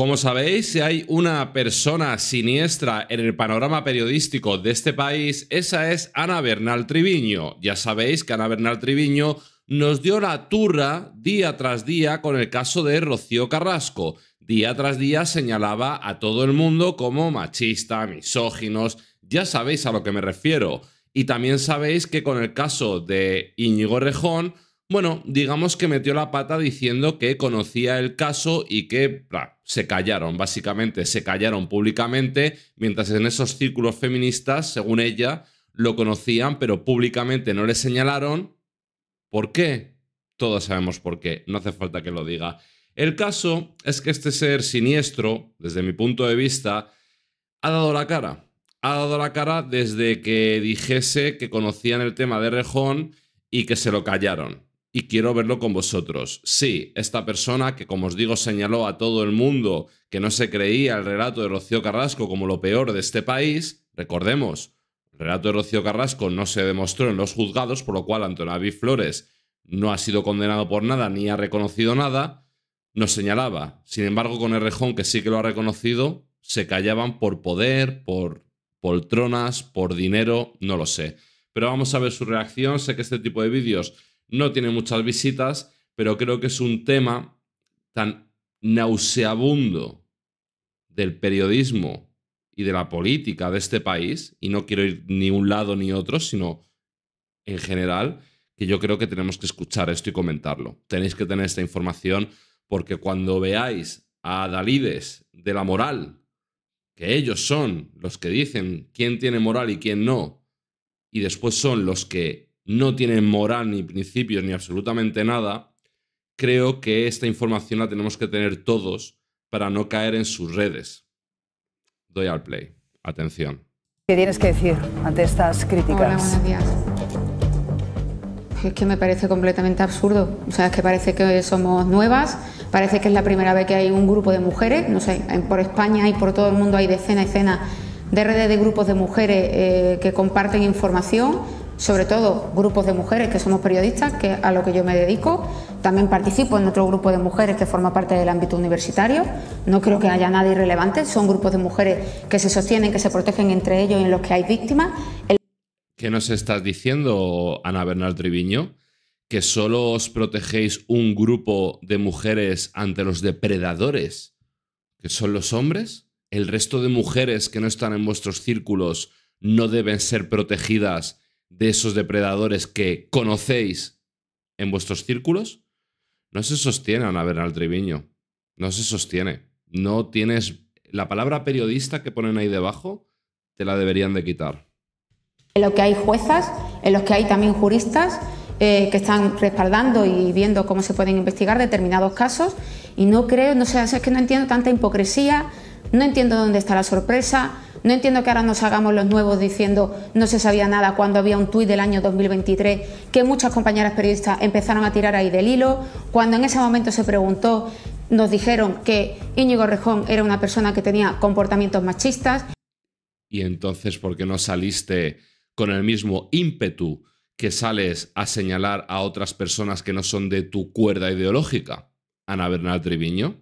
Como sabéis, si hay una persona siniestra en el panorama periodístico de este país, esa es Ana Bernal Triviño. Ya sabéis que Ana Bernal Triviño nos dio la turra día tras día con el caso de Rocío Carrasco. Día tras día señalaba a todo el mundo como machista, misóginos, ya sabéis a lo que me refiero. Y también sabéis que con el caso de Íñigo Rejón, bueno, digamos que metió la pata diciendo que conocía el caso y que se callaron, básicamente, se callaron públicamente, mientras en esos círculos feministas, según ella, lo conocían, pero públicamente no le señalaron. ¿Por qué? Todos sabemos por qué, no hace falta que lo diga. El caso es que este ser siniestro, desde mi punto de vista, ha dado la cara. Ha dado la cara desde que dijese que conocían el tema de Rejón y que se lo callaron y quiero verlo con vosotros. Sí, esta persona que, como os digo, señaló a todo el mundo que no se creía el relato de Rocío Carrasco como lo peor de este país, recordemos, el relato de Rocío Carrasco no se demostró en los juzgados, por lo cual Antonaví Flores no ha sido condenado por nada ni ha reconocido nada, nos señalaba. Sin embargo, con el rejón que sí que lo ha reconocido, se callaban por poder, por poltronas, por dinero, no lo sé. Pero vamos a ver su reacción. Sé que este tipo de vídeos no tiene muchas visitas, pero creo que es un tema tan nauseabundo del periodismo y de la política de este país, y no quiero ir ni un lado ni otro, sino en general, que yo creo que tenemos que escuchar esto y comentarlo. Tenéis que tener esta información porque cuando veáis a Dalides de la moral, que ellos son los que dicen quién tiene moral y quién no, y después son los que no tiene moral ni principios ni absolutamente nada, creo que esta información la tenemos que tener todos para no caer en sus redes. Doy al play. Atención. ¿Qué tienes que decir ante estas críticas? Hola, buenos días. Es que me parece completamente absurdo. O sea, es que parece que somos nuevas, parece que es la primera vez que hay un grupo de mujeres, no sé, por España y por todo el mundo hay decenas y decenas de redes de grupos de mujeres eh, que comparten información sobre todo grupos de mujeres que somos periodistas, que a lo que yo me dedico. También participo en otro grupo de mujeres que forma parte del ámbito universitario. No creo que haya nada irrelevante, son grupos de mujeres que se sostienen, que se protegen entre ellos y en los que hay víctimas. ¿Qué nos estás diciendo, Ana Bernal Triviño? ¿Que solo os protegéis un grupo de mujeres ante los depredadores, que son los hombres? ¿El resto de mujeres que no están en vuestros círculos no deben ser protegidas de esos depredadores que conocéis en vuestros círculos, no se sostiene a Bernal Triviño. No se sostiene. No tienes. La palabra periodista que ponen ahí debajo, te la deberían de quitar. En lo que hay juezas, en los que hay también juristas eh, que están respaldando y viendo cómo se pueden investigar determinados casos. Y no creo, no sé, es que no entiendo tanta hipocresía, no entiendo dónde está la sorpresa, no entiendo que ahora nos hagamos los nuevos diciendo no se sabía nada cuando había un tuit del año 2023 que muchas compañeras periodistas empezaron a tirar ahí del hilo, cuando en ese momento se preguntó, nos dijeron que Íñigo Rejón era una persona que tenía comportamientos machistas. Y entonces, ¿por qué no saliste con el mismo ímpetu que sales a señalar a otras personas que no son de tu cuerda ideológica? Ana Bernal Triviño.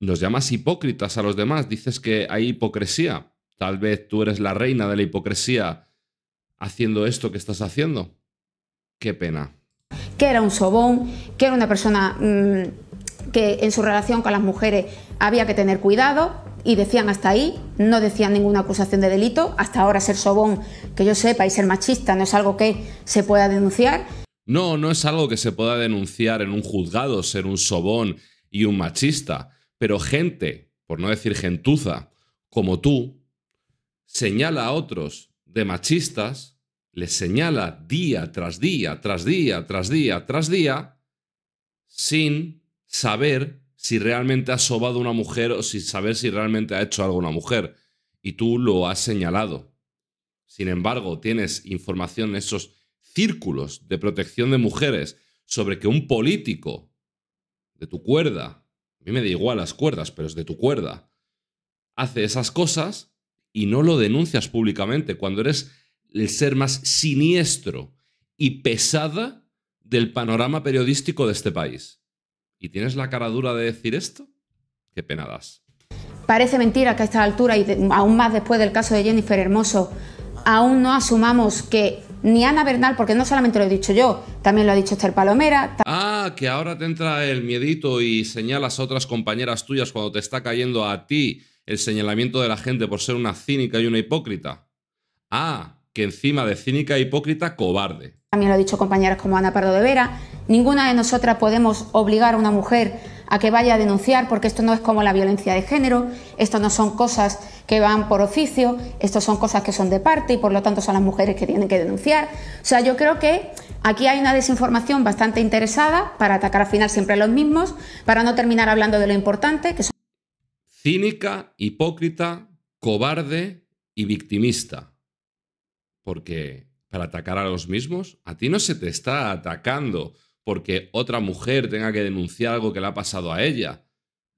Nos llamas hipócritas a los demás, dices que hay hipocresía Tal vez tú eres la reina de la hipocresía haciendo esto que estás haciendo. Qué pena. Que era un sobón, que era una persona mm, que en su relación con las mujeres había que tener cuidado y decían hasta ahí, no decían ninguna acusación de delito. Hasta ahora ser sobón, que yo sepa, y ser machista no es algo que se pueda denunciar. No, no es algo que se pueda denunciar en un juzgado, ser un sobón y un machista. Pero gente, por no decir gentuza, como tú, señala a otros de machistas, les señala día tras día, tras día, tras día, tras día, sin saber si realmente ha sobado una mujer o sin saber si realmente ha hecho algo una mujer. Y tú lo has señalado. Sin embargo, tienes información en esos círculos de protección de mujeres sobre que un político de tu cuerda, a mí me da igual las cuerdas, pero es de tu cuerda, hace esas cosas y no lo denuncias públicamente, cuando eres el ser más siniestro y pesada del panorama periodístico de este país. ¿Y tienes la cara dura de decir esto? Qué pena das. Parece mentira que a esta altura, y aún más después del caso de Jennifer Hermoso, aún no asumamos que ni Ana Bernal, porque no solamente lo he dicho yo, también lo ha dicho Esther Palomera. Ah, que ahora te entra el miedito y señalas a otras compañeras tuyas cuando te está cayendo a ti el señalamiento de la gente por ser una cínica y una hipócrita. Ah, que encima de cínica e hipócrita, cobarde. También lo ha dicho compañeras como Ana Pardo de Vera, ninguna de nosotras podemos obligar a una mujer a que vaya a denunciar porque esto no es como la violencia de género, esto no son cosas que van por oficio, esto son cosas que son de parte y por lo tanto son las mujeres que tienen que denunciar. O sea, yo creo que aquí hay una desinformación bastante interesada para atacar al final siempre a los mismos, para no terminar hablando de lo importante, que son cínica, hipócrita, cobarde y victimista. Porque para atacar a los mismos, a ti no se te está atacando porque otra mujer tenga que denunciar algo que le ha pasado a ella.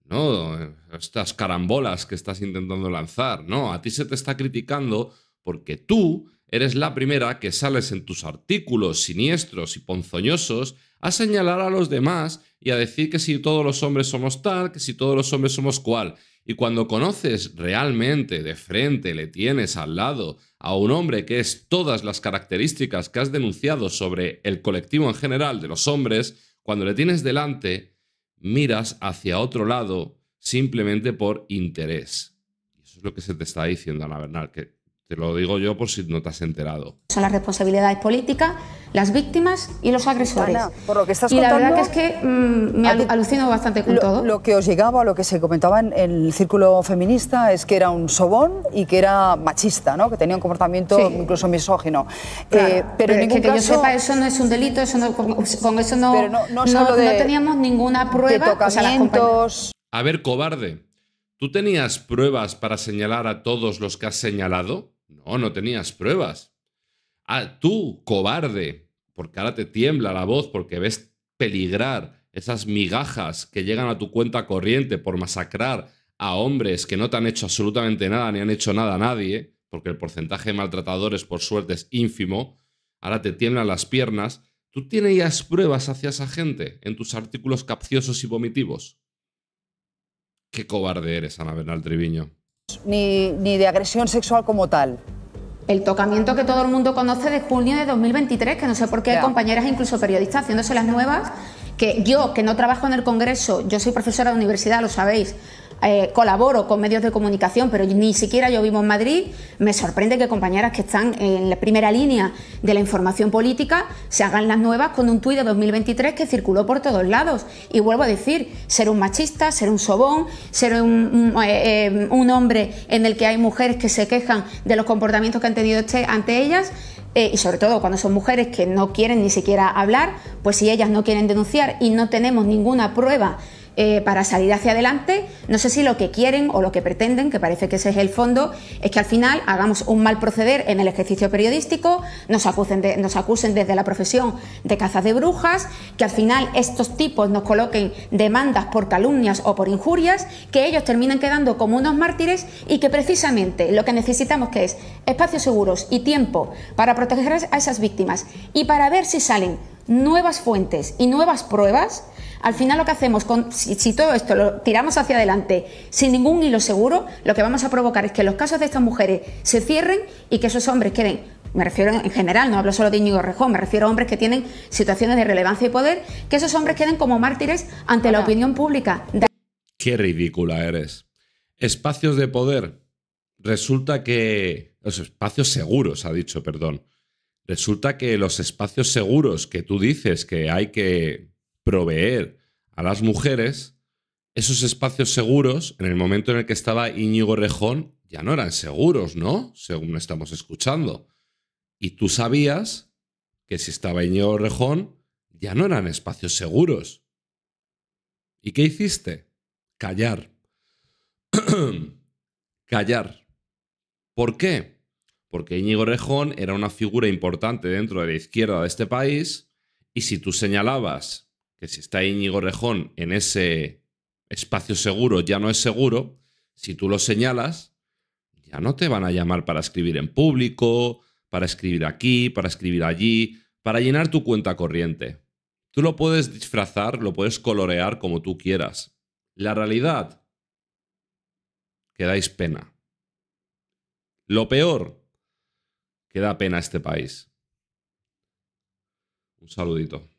No, estas carambolas que estás intentando lanzar. No, a ti se te está criticando porque tú eres la primera que sales en tus artículos siniestros y ponzoñosos a señalar a los demás y a decir que si todos los hombres somos tal, que si todos los hombres somos cual. Y cuando conoces realmente de frente, le tienes al lado a un hombre que es todas las características que has denunciado sobre el colectivo en general de los hombres, cuando le tienes delante, miras hacia otro lado simplemente por interés. Eso es lo que se te está diciendo, Ana Bernal, que te lo digo yo por si no te has enterado. Son las responsabilidades políticas, las víctimas y los agresores. lo que y la verdad es que mm, me alucino bastante con lo, todo. Lo que os llegaba, lo que se comentaba en el círculo feminista es que era un sobón y que era machista, ¿no? que tenía un comportamiento incluso misógino. Eh, pero, que, yo sepa, eso no es un delito, eso no, con, eso no, pero no, teníamos ninguna prueba. a ver, cobarde, ¿tú tenías pruebas para señalar a todos los que has señalado? No, no tenías pruebas. Ah, tú, cobarde, porque ahora te tiembla la voz porque ves peligrar esas migajas que llegan a tu cuenta corriente por masacrar a hombres que no te han hecho absolutamente nada ni han hecho nada a nadie, porque el porcentaje de maltratadores por suerte es ínfimo, ahora te tiemblan las piernas, ¿tú tienes pruebas hacia esa gente en tus artículos capciosos y vomitivos? Qué cobarde eres, Ana Bernal Triviño ni, de agresión sexual como tal. El tocamiento que todo el mundo conoce de junio de 2023, que no sé por qué hay compañeras, incluso periodistas, haciéndose las nuevas, que yo, que no trabajo en el Congreso, yo soy profesora de universidad, lo sabéis, eh, colaboro con medios de comunicación, pero ni siquiera yo vivo en Madrid, me sorprende que compañeras que están en la primera línea de la información política se hagan las nuevas con un tuit de 2023 que circuló por todos lados. Y vuelvo a decir, ser un machista, ser un sobón, ser eh, eh, un, hombre en el que hay mujeres que se quejan de los comportamientos que han tenido este, ante ellas, y sobre todo cuando son mujeres que no quieren ni siquiera hablar, pues si ellas no quieren denunciar y no tenemos ninguna prueba eh, para salir hacia adelante. No sé si lo que quieren o lo que pretenden, que parece que ese es el fondo, es que al final hagamos un mal proceder en el ejercicio periodístico, nos acusen, de, nos acusen desde la profesión de cazas de brujas, que al final estos tipos nos coloquen demandas por calumnias o por injurias, que ellos terminan quedando como unos mártires y que precisamente lo que necesitamos que es espacios seguros y tiempo para proteger a esas víctimas y para ver si salen nuevas fuentes y nuevas pruebas al final lo que hacemos, con, si, todo esto lo tiramos hacia adelante sin ningún hilo seguro, lo que vamos a provocar es que los casos de estas mujeres se cierren y que esos hombres queden, me refiero en general, no hablo solo de Íñigo Rejón, me refiero a hombres que tienen situaciones de relevancia y poder, que esos hombres queden como mártires ante la opinión pública. Qué ridícula eres. Espacios de poder. Resulta que... Los espacios seguros, ha dicho, perdón. Resulta que los espacios seguros que tú dices que hay que proveer a las mujeres esos espacios seguros en el momento en el que estaba Íñigo Rejón, ya no eran seguros, ¿no? Según estamos escuchando. Y tú sabías que si estaba Íñigo Rejón, ya no eran espacios seguros. ¿Y qué hiciste? Callar. Callar. ¿Por qué? Porque Íñigo Rejón era una figura importante dentro de la izquierda de este país y si tú señalabas si está Íñigo Rejón en ese espacio seguro, ya no es seguro, si tú lo señalas, ya no te van a llamar para escribir en público, para escribir aquí, para escribir allí, para llenar tu cuenta corriente. Tú lo puedes disfrazar, lo puedes colorear como tú quieras. La realidad, que dais pena. Lo peor, que da pena este país. Un saludito.